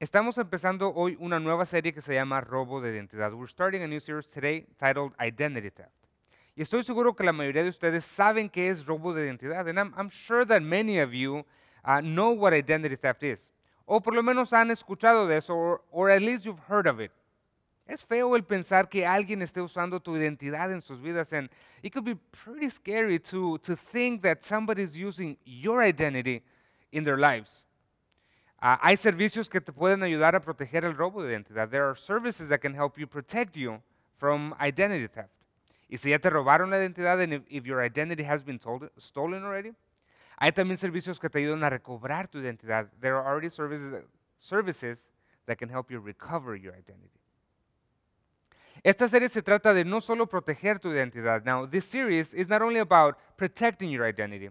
Estamos empezando hoy una nueva serie que se llama Robo de Identidad. We're starting a new series today titled Identity Theft. Y estoy seguro que la mayoría de ustedes saben qué es robo de identidad. I'm, sure that many of you uh, know what identity theft is. O por lo menos han escuchado de eso, or, at least you've heard of it. Es feo el pensar que alguien esté usando tu identidad en sus vidas. And it could be pretty scary to, to think that somebody is using your identity in their lives. Ah, hay servicios que te pueden ayudar a proteger el robo de identidad. There are services that can help you protect you from identity theft. Y si ya te robaron la identidad, and if, your identity has been stolen already, hay también servicios que te ayudan a recobrar tu identidad. There are already services, services that can help you recover your identity. Esta serie se trata de no solo proteger tu identidad. Now, this series is not only about protecting your identity,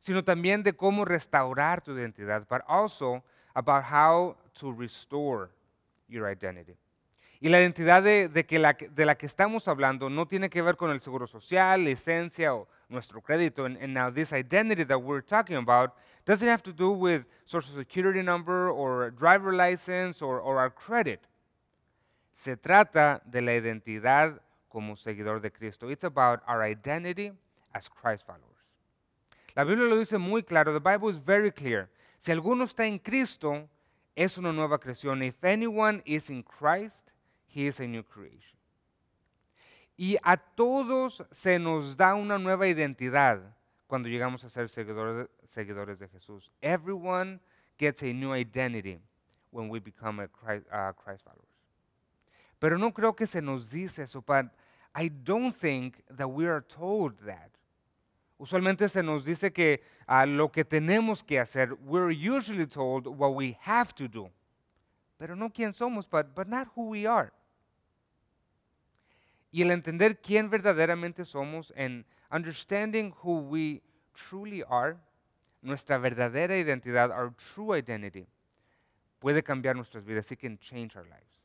sino también de cómo restaurar tu identidad, but also about how to restore your identity. Y la identidad de, de, que la, de la que estamos hablando no tiene que ver con el seguro social, licencia o nuestro crédito. And, and now this identity that we're talking about doesn't have to do with social security number or driver license or, or our credit. Se trata de la identidad como seguidor de Cristo. It's about our identity as Christ followers. La Biblia lo dice muy claro. The Bible is very clear. Si alguno está en Cristo, es una nueva creación. If anyone is in Christ, he is a new creation. Y a todos se nos da una nueva identidad cuando llegamos a ser seguidores, seguidores de Jesús. Everyone gets a new identity when we become a Christ, uh, Christ followers. Pero no creo que se nos dice eso, but I don't think that we are told that usualmente se nos dice que a lo que tenemos que hacer. We're usually told what we have to do. Pero no quién somos, but, not who we are. Y el entender quién verdaderamente somos, and understanding who we truly are, nuestra verdadera identidad, our true identity, puede cambiar nuestras vidas. It can change our lives.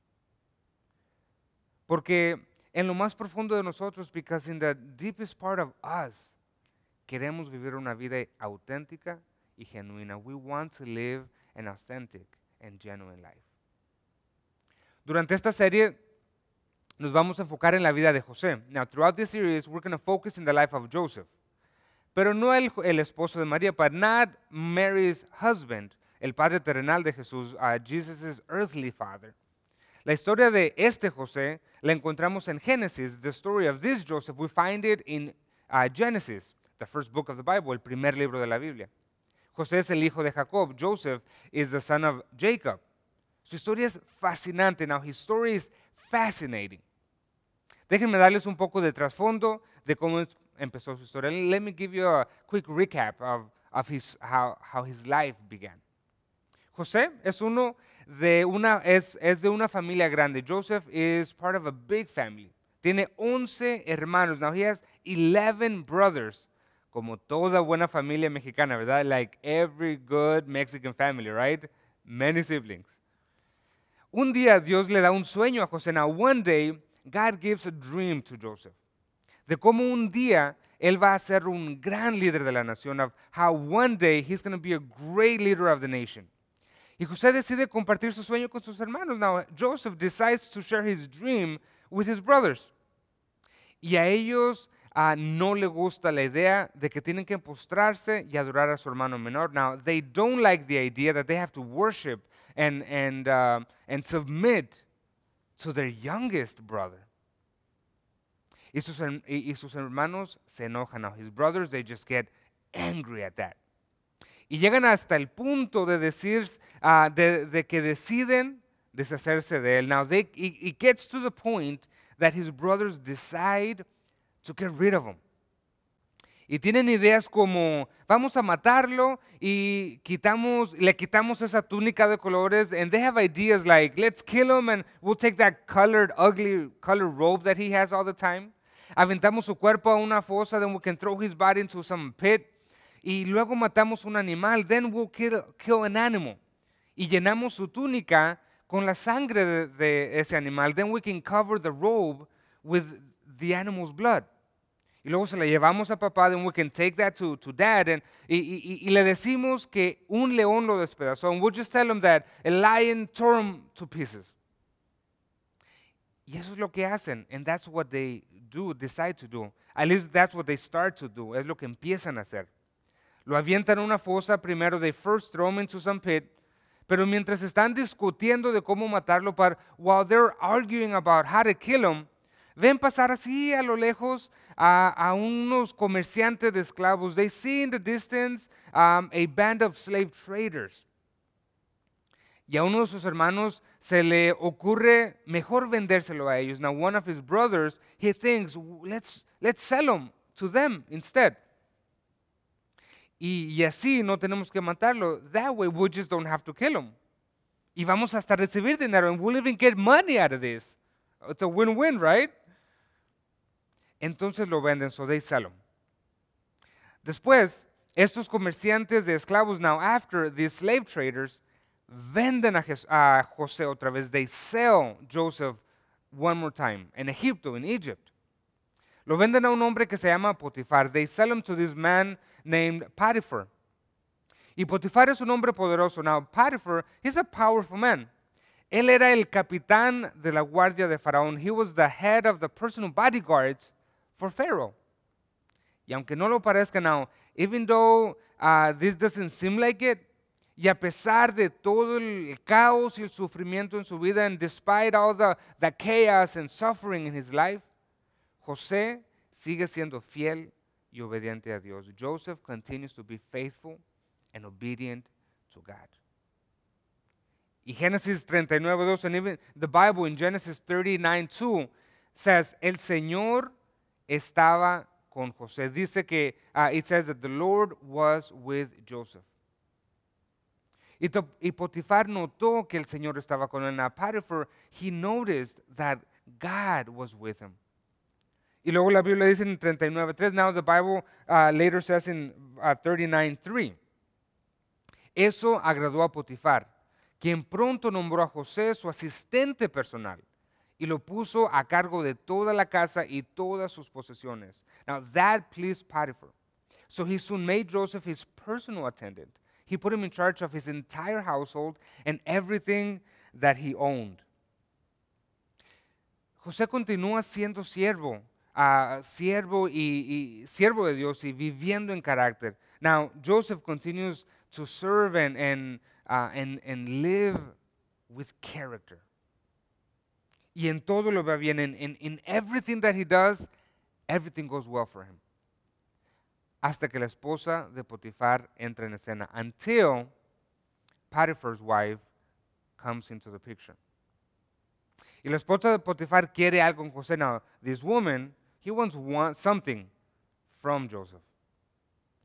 Porque en lo más profundo de nosotros, because in the deepest part of us, Queremos vivir una vida auténtica y genuina. We want to live an authentic and genuine life. Durante esta serie nos vamos a enfocar en la vida de José. Now, throughout this series, we're going to focus in the life of Joseph. Pero no el, esposo de María, but not Mary's husband, el padre terrenal de Jesús, uh, Jesus' earthly father. La historia de este José la encontramos en Génesis. The story of this Joseph, we find it in uh, Genesis the first book of the Bible, el primer libro de la Biblia. José es el hijo de Jacob. Joseph is the son of Jacob. Su historia es fascinante. Now, his story is fascinating. Déjenme darles un poco de trasfondo de cómo empezó su historia. Let me give you a quick recap of, of his, how, how his life began. José es uno de una, es, es de una familia grande. Joseph is part of a big family. Tiene 11 hermanos. Now he has 11 brothers como toda buena familia mexicana, ¿verdad? Like every good Mexican family, right? Many siblings. Un día Dios le da un sueño a José. Now, one day, God gives a dream to Joseph. De cómo un día él va a ser un gran líder de la nación. Of how one day he's going to be a great leader of the nation. Y José decide compartir su sueño con sus hermanos. Now, Joseph decides to share his dream with his brothers. Y a ellos uh, no le gusta la idea de que tienen que postrarse y adorar a su hermano menor. Now, they don't like the idea that they have to worship and, and, uh, and submit to their youngest brother. Y sus, y sus hermanos se enojan. Now, his brothers, they just get angry at that. Y llegan hasta el punto de decir, uh, de, de, que deciden deshacerse de él. Now, they, it, it gets to the point that his brothers decide to get rid of them. Y tienen ideas como, vamos a matarlo y quitamos, le quitamos esa túnica de colores. And they have ideas like, let's kill him and we'll take that colored, ugly colored robe that he has all the time. Aventamos su cuerpo a una fosa, then we can throw his body into some pit. Y luego matamos un animal, then we'll kill, kill an animal. Y llenamos su túnica con la sangre de, de ese animal. Then we can cover the robe with the animal's blood. Y luego se la llevamos a papá, and we can take that to, to dad, and, y, y, y le decimos que un león lo despedazó, and we'll just tell him that a lion tore him to pieces. Y eso es lo que hacen, and that's what they do, decide to do. At least that's what they start to do, es lo que empiezan a hacer. Lo avientan a una fosa primero, they first throw him into some pit, pero mientras están discutiendo de cómo matarlo, para, while they're arguing about how to kill him, ven pasar así a lo lejos a, unos comerciantes de esclavos. They see in the distance um, a band of slave traders. Y a uno de sus hermanos se le ocurre mejor vendérselo a ellos. Now one of his brothers, he thinks, let's, sell them to them instead. Y, así no tenemos que matarlo. That way we just don't have to kill him. Em. Y vamos hasta recibir dinero and we'll even get money out of this. It's a win-win, right? Entonces lo venden, so they sell em. Después, estos comerciantes de esclavos, now after these slave traders, venden a, José otra vez. They sell Joseph one more time en Egipto, in Egypt. Lo venden a un hombre que se llama Potifar. They sell him to this man named Potiphar. Y Potifar es un hombre poderoso. Now, Potiphar, he's a powerful man. Él era el capitán de la guardia de Faraón. He was the head of the personal bodyguards for Pharaoh. Y aunque no lo parezca now, even though uh, this doesn't seem like it, y a pesar de todo el caos y el sufrimiento en su vida, and despite all the, the chaos and suffering in his life, José sigue siendo fiel y obediente a Dios. Joseph continues to be faithful and obedient to God. Y Génesis 39, 2, and even the Bible in Genesis 39, says, El Señor estaba con José. Dice que, ah, it says that the Lord was with Joseph. Y, Potifar notó que el Señor estaba con él. he noticed that God was with him. Y luego la Biblia dice en 39.3, now the Bible ah, later says in 39.3. Ah, Eso agradó a Potifar, quien pronto nombró a José su asistente personal. y lo puso a cargo de toda la casa y todas sus posesiones. Now that pleased Potiphar. So he soon made Joseph his personal attendant. He put him in charge of his entire household and everything that he owned. José continúa siendo siervo, uh, siervo y, y, siervo de Dios y viviendo en carácter. Now Joseph continues to serve and, and, uh, and, and live with character. y en todo lo va bien. En in, everything that he does, everything goes well for him. Hasta que la esposa de Potifar entra en escena. Until Potiphar's wife comes into the picture. Y la esposa de Potifar quiere algo con José. Now, this woman, he wants one, something from Joseph.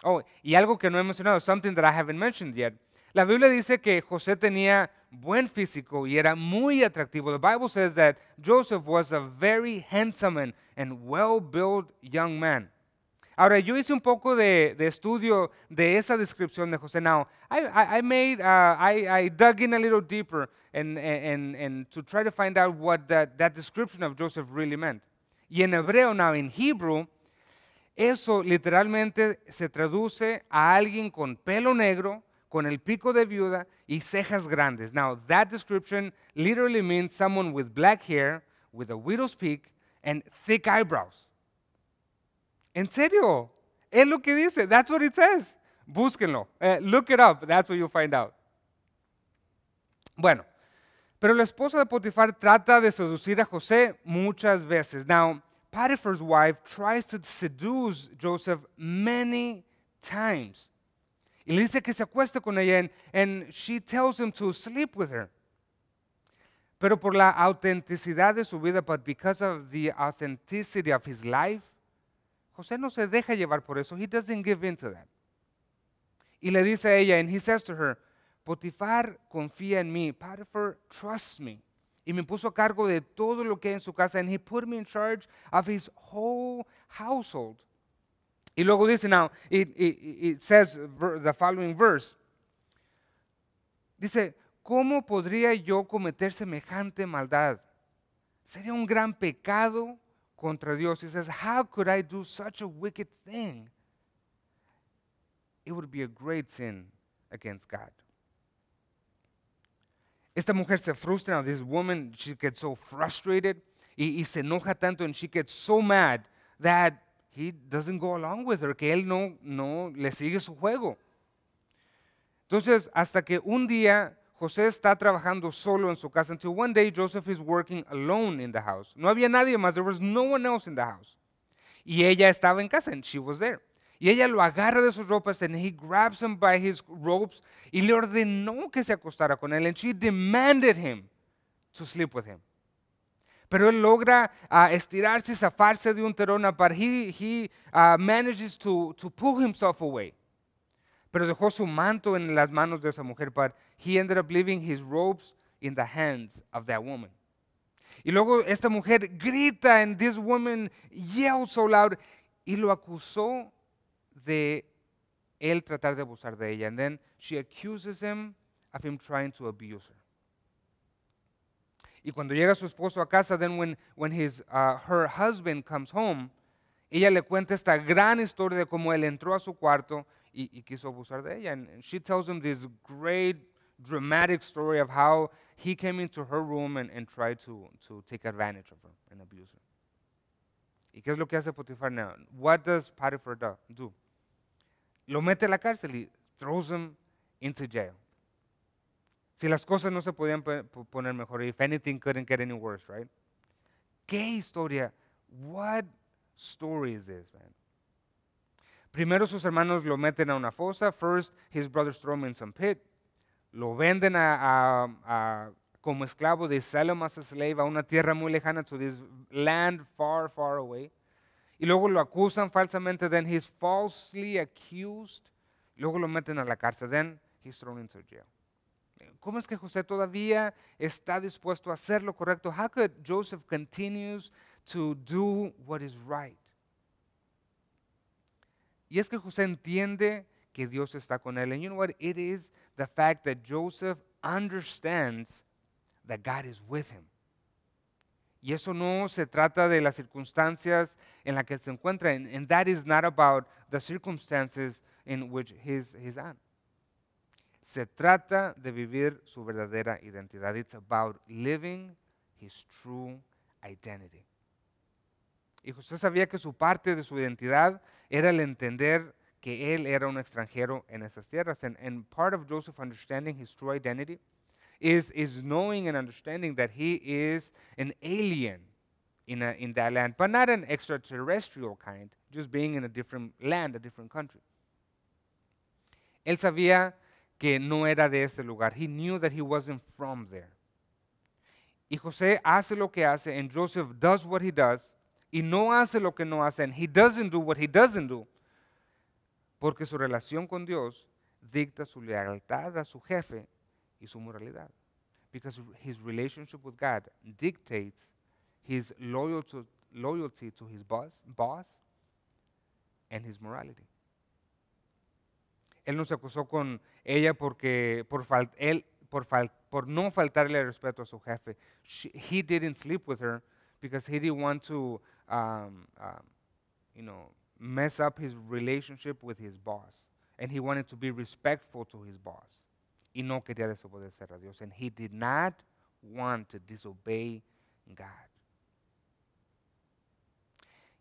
Oh, y algo que no he mencionado, something that I haven't mentioned yet. La Biblia dice que José tenía buen físico y era muy atractivo. The Bible says that Joseph was a very handsome and, well-built young man. Ahora, yo hice un poco de, de, estudio de esa descripción de José. Now, I, I, made, uh, I, I, dug in a little deeper and, and, and to try to find out what that, that description of Joseph really meant. Y en hebreo, now in Hebrew, eso literalmente se traduce a alguien con pelo negro, con el pico de viuda y cejas grandes. Now, that description literally means someone with black hair, with a widow's peak, and thick eyebrows. En serio, es lo que dice. That's what it says. Búsquenlo. Uh, look it up. That's what you will find out. Bueno, pero la esposa de Potifar trata de seducir a José muchas veces. Now, Potiphar's wife tries to seduce Joseph many times. y le dice que se acueste con ella and, she tells him to sleep with her. Pero por la autenticidad de su vida, but because of the authenticity of his life, José no se deja llevar por eso. He doesn't give in to that. Y le dice a ella, and he says to her, Potifar confía en mí, Potiphar trusts me. Y me puso a cargo de todo lo que hay en su casa, and he put me in charge of his whole household. Y luego dice, now, it, it, says the following verse. Dice, ¿cómo podría yo cometer semejante maldad? Sería un gran pecado contra Dios. He says, How could I do such a wicked thing? It would be a great sin against God. Esta mujer se frustra. This woman, she gets so frustrated y, y se enoja tanto and she gets so mad that he doesn't go along with her, que él no, no le sigue su juego. Entonces, hasta que un día José está trabajando solo en su casa, until one day Joseph is working alone in the house. No había nadie más, there was no one else in the house. Y ella estaba en casa, and she was there. Y ella lo agarra de sus ropas, and he grabs him by his robes, y le ordenó que se acostara con él, and she demanded him to sleep with him. Pero él logra ah, estirarse y zafarse de un terona para he, he ah, manages to, to pull himself away. Pero dejó su manto en las manos de esa mujer, para he ended up leaving his robes in the hands of that woman. Y luego esta mujer grita and this woman yells so loud y lo acusó de él tratar de abusar de ella. And then she accuses him of him trying to abuse her. Y cuando llega su esposo a casa, then when, when his, uh, her husband comes home, ella le cuenta esta gran historia de cómo él entró a su cuarto y, y quiso abusar de ella. And she tells him this great dramatic story of how he came into her room and, tried to, to take advantage of her and abuse her. ¿Y qué es lo que hace Potifar now? What does Potiphar do? Lo mete a la cárcel y throws him into jail. Si las cosas no se podían poner mejor, if anything couldn't get any worse, right? ¿Qué historia? What story is this, man? Primero sus hermanos lo meten a una fosa. First, his brothers throw him in some pit. Lo venden como esclavo. They sell him as a slave a una tierra muy lejana, to this land far, far away. Y luego lo acusan falsamente. Then he's falsely accused. Luego lo meten a la cárcel. Then he's thrown into jail. ¿Cómo es que José todavía está dispuesto a hacer lo correcto? How could Joseph continues to do what is right? Y es que José entiende que Dios está con él. And you know what? It is the fact that Joseph understands that God is with him. Y eso no se trata de las circunstancias en las que él se encuentra. And, that is not about the circumstances in which his his on. Se trata de vivir su verdadera identidad. It's about living his true identity. Y José sabía que su parte de su identidad era el entender que él era un extranjero en esas tierras. And, and part of Joseph understanding his true identity is, is knowing and understanding that he is an alien in, a, in that land, but not an extraterrestrial kind, just being in a different land, a different country. Él sabía que no era de ese lugar. He knew that he wasn't from there. Y José hace lo que hace, and Joseph does what he does, y no hace lo que no hace, and he doesn't do what he doesn't do, porque su relación con Dios dicta su lealtad a su jefe y su moralidad. Because his relationship with God dictates his loyalty, loyalty to his boss, boss and his morality. él no se acusó con ella porque por él por, no faltarle el respeto a su jefe. he didn't sleep with her because he didn't want to, um, um, you know, mess up his relationship with his boss, and he wanted to be respectful to his boss. Y no quería desobedecer a Dios, and he did not want to disobey God.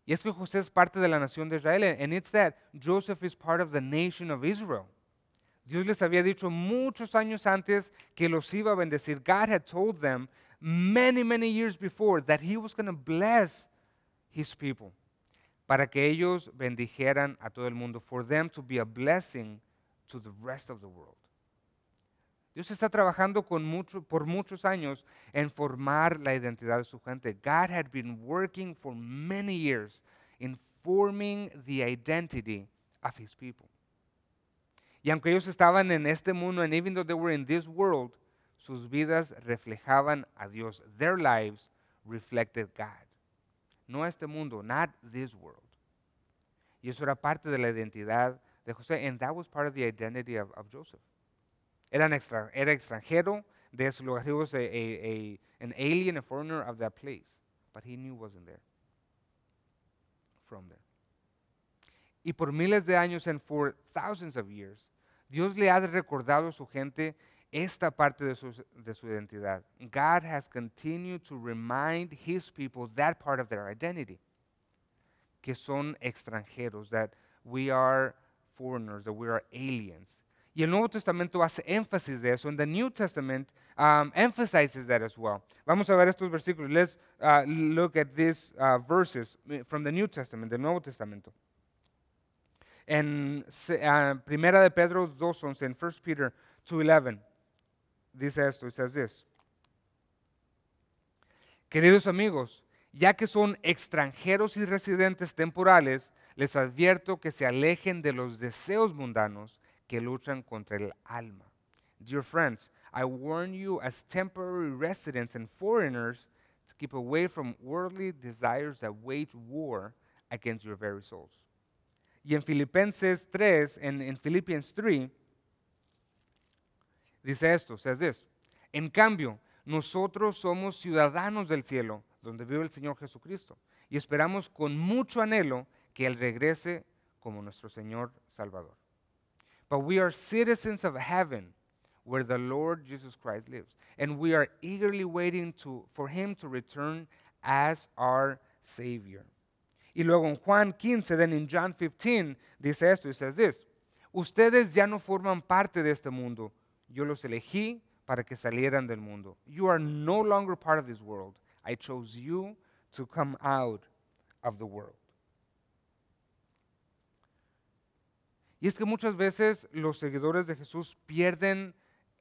Y es que José es parte de la nación de Israel. And it's that Joseph is part of the nation of Israel. Dios les había dicho muchos años antes que los iba a bendecir. God had told them many, many years before that he was going to bless his people. Para que ellos bendijeran a todo el mundo. For them to be a blessing to the rest of the world. Dios está trabajando por muchos años en formar la identidad de su gente. God had been working for many years in forming the identity of his people. Y aunque ellos estaban en este mundo, and even though they were in this world, sus vidas reflejaban a Dios. Their lives reflected God. No este mundo, not this world. Y eso era parte de la identidad de José, and that was part of the identity of Joseph. eran extra, era extranjero de su lugar. He was a, a, a, an alien, a foreigner of that place. But he knew wasn't there. From there. Y por miles de años, and for thousands of years, Dios le ha recordado a su gente esta parte de su, de su identidad. God has continued to remind his people that part of their identity. Que son extranjeros, that we are foreigners, that we are aliens. Y el Nuevo Testamento hace énfasis de eso. En the New Testament um, emphasizes that Vamos a ver estos versículos. Let's uh, look at these uh, verses eh, from the New Testament, del Nuevo Testamento. En uh, Primera de Pedro 2.11, en 1 Peter 2.11, dice esto, this. Queridos amigos, ya que son extranjeros y residentes temporales, les advierto que se alejen de los deseos mundanos que luchan contra el alma. Dear friends, I warn you as temporary residents and foreigners to keep away from worldly desires that wage war against your very souls. Y en Filipenses 3, en, Filipenses Philippians 3, dice esto, says this. En cambio, nosotros somos ciudadanos del cielo, donde vive el Señor Jesucristo, y esperamos con mucho anhelo que Él regrese como nuestro Señor Salvador. But we are citizens of heaven where the Lord Jesus Christ lives. And we are eagerly waiting to, for him to return as our Savior. Y luego en Juan 15, then in John 15, dice esto He says this: Ustedes ya no forman parte de este mundo. Yo los elegí para que salieran del mundo. You are no longer part of this world. I chose you to come out of the world. Y es que muchas veces los seguidores de Jesús pierden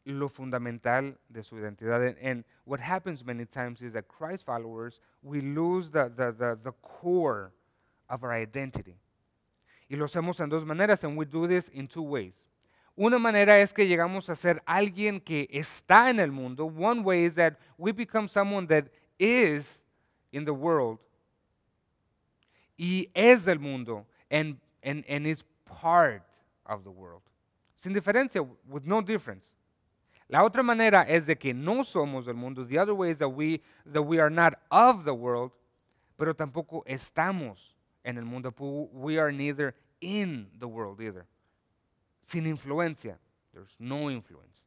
lo fundamental de su identidad. And, what happens many times is that Christ followers, we lose the, the, the, core of our identity. Y lo hacemos en dos maneras, and we do this in two ways. Una manera es que llegamos a ser alguien que está en el mundo. One way is that we become someone that is in the world. Y es del mundo and, and, and is part of the world. Sin diferencia, with no difference. La otra manera es de que no somos del mundo. The other way is that we, that we are not of the world, pero tampoco estamos en el mundo. We are neither in the world either. Sin influencia. There's no influence.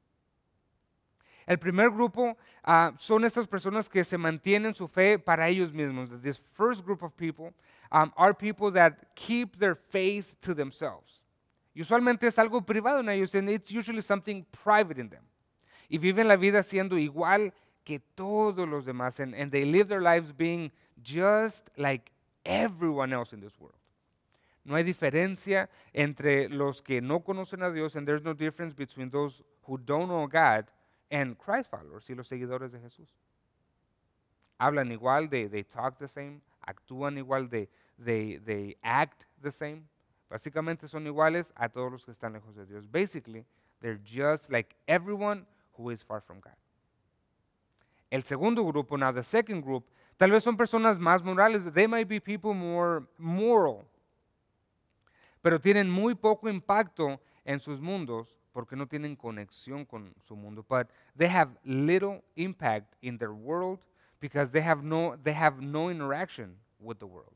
El primer grupo uh, son estas personas que se mantienen su fe para ellos mismos. This first group of people um, are people that keep their faith to themselves. Usualmente es algo privado en ellos, and it's usually something private in them. Y viven la vida siendo igual que todos los demás, and, they live their lives being just like everyone else in this world. No hay diferencia entre los que no conocen a Dios, and there's no difference between those who don't know God and Christ followers y los seguidores de Jesús. Hablan igual, they, they talk the same, actúan igual, they, they act the same. Básicamente son iguales a todos los que están lejos de Dios. Basically, they're just like everyone who is far from God. El segundo grupo, now the second group, tal vez son personas más morales. They might be people more moral. Pero tienen muy poco impacto en sus mundos porque no tienen conexión con su mundo. But they have little impact in their world because they have no, they have no interaction with the world.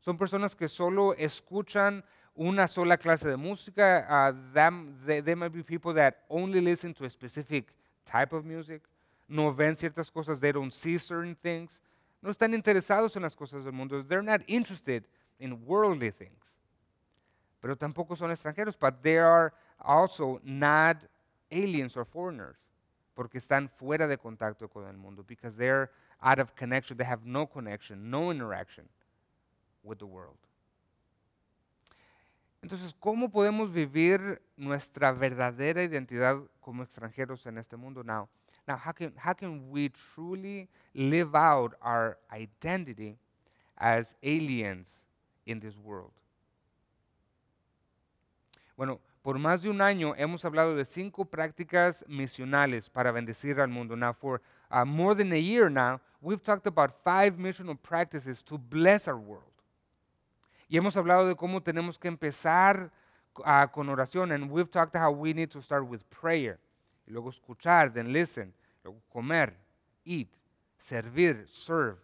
Son personas que solo escuchan una sola clase de música. they, might be people that only listen to a specific type of music. No ven ciertas cosas. They don't see certain things. No están interesados en las cosas del mundo. They're not interested in worldly things. Pero tampoco son extranjeros. But they are also not aliens or foreigners. Porque están fuera de contacto con el mundo. Because they're out of connection. They have no connection, no interaction. with the world. Entonces, ¿cómo podemos vivir nuestra verdadera identidad como extranjeros en este mundo now? Now, how can, how can we truly live out our identity as aliens in this world? Bueno, por más de un año hemos hablado de cinco prácticas misionales para bendecir al mundo. Now, for uh, more than a year now, we've talked about five missional practices to bless our world. Y hemos hablado de cómo tenemos que empezar ah, con oración. And we've talked how we need to start with prayer. luego escuchar, then listen. Luego comer, eat. Servir, serve.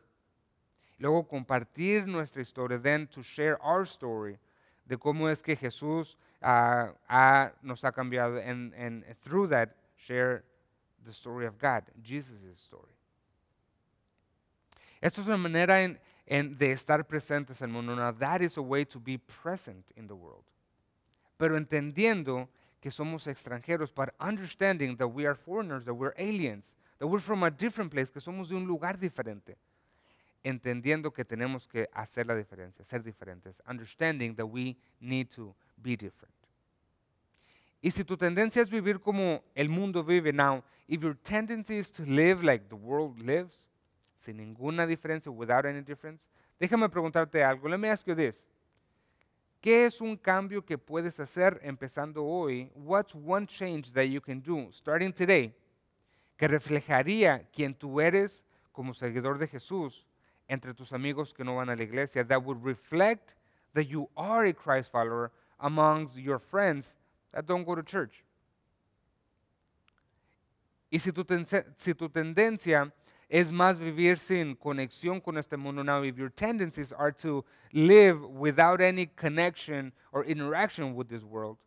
luego compartir nuestra historia, then to share our story de cómo es que Jesús ah, nos ha cambiado. And, and through that, share the story of God, Jesus' story. Esta es una manera de estar presentes en el mundo. Now, that is a way to be present in the world. Pero entendiendo que somos extranjeros, but understanding that we are foreigners, that we're aliens, that we're from a different place, que somos de un lugar diferente. Entendiendo que tenemos que hacer la diferencia, ser diferentes. Understanding that we need to be different. Y si tu tendencia es vivir como el mundo vive now, if your tendency is to live like the world lives, sin ninguna diferencia, without any difference. Déjame preguntarte algo. Let me ask you this. ¿Qué es un cambio que puedes hacer empezando hoy? What's one change that you can do starting today que reflejaría quién tú eres como seguidor de Jesús entre tus amigos que no van a la iglesia? That would reflect that you are a Christ follower amongst your friends that don't go to church. Y si tu, ten si tu tendencia es más vivir sin conexión con este mundo now. If your tendencies are to live without any connection or interaction with this world.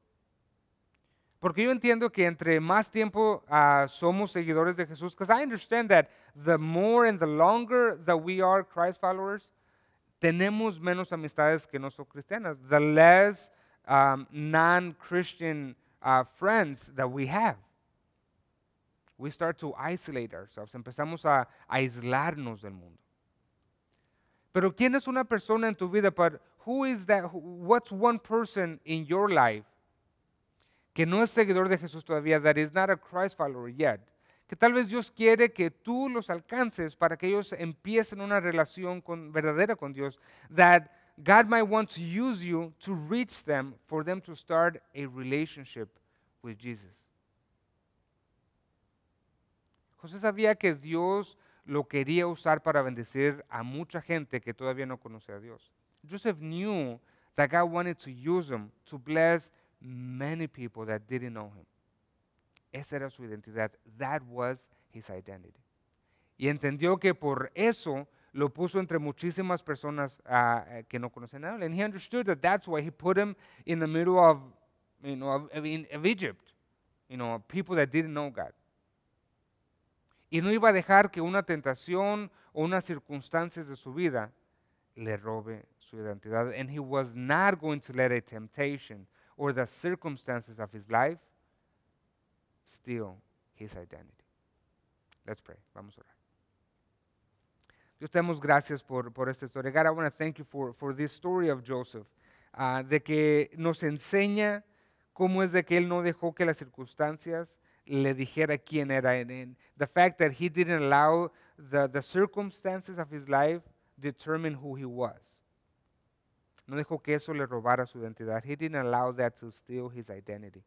Porque yo entiendo que entre más tiempo uh, somos seguidores de Jesús, because I understand that the more and the longer that we are Christ followers, tenemos menos amistades que no son cristianas. The less um, non-Christian uh, friends that we have we start to isolate ourselves, empezamos a, a aislarnos del mundo. Pero ¿quién es una persona en tu vida? But who is that? What's one person in your life que no es seguidor de Jesús todavía, that is not a Christ follower yet? Que tal vez Dios quiere que tú los alcances para que ellos empiecen una relación con, verdadera con Dios. That God might want to use you to reach them for them to start a relationship with Jesus. José sabía que Dios lo quería usar para bendecir a mucha gente que todavía no conocía a Dios. Joseph knew that God wanted to use him to bless many people that didn't know him. Esa era su identidad. That was his identity. Y entendió que por eso lo puso entre muchísimas personas ah, eh, que no conocen a él. And he understood that that's why he put him in the middle of, of Egypt. You know, people that didn't know God y no iba a dejar que una tentación o unas circunstancias de su vida le robe su identidad. And he was not going to let a temptation or the circumstances of his life steal his identity. Let's pray. Vamos a orar. Dios, te damos gracias por, por esta historia. God, I want to thank you for, for this story of Joseph, ah, de que nos enseña cómo es de que él no dejó que las circunstancias le dijera quién era. And, the fact that he didn't allow the, the circumstances of his life determine who he was. No dejó que eso le robara su identidad. He didn't allow that to steal his identity.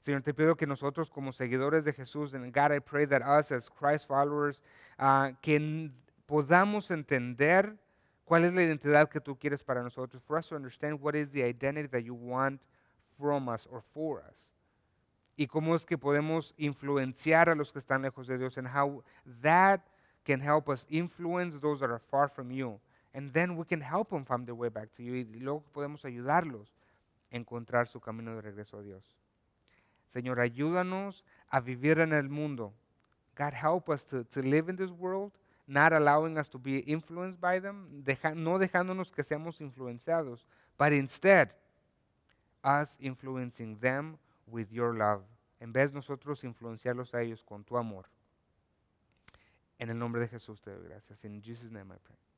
Señor, te pido que nosotros como seguidores de Jesús, and God, I pray that us as Christ followers, uh, que podamos entender cuál es la identidad que tú quieres para nosotros. For us to understand what is the identity that you want from us or for us. y cómo es que podemos influenciar a los que están lejos de Dios Y how that can help us influence those that are far from you and then we can help them find their way back to you y luego podemos ayudarlos a encontrar su camino de regreso a Dios. Señor, ayúdanos a vivir en el mundo. God help us to, to live in this world, not allowing us to be influenced by them, no dejándonos que seamos influenciados, but instead us influencing them with your love. En vez nosotros influenciarlos a ellos con tu amor. En el nombre de Jesús te doy gracias. In Jesus' name I pray.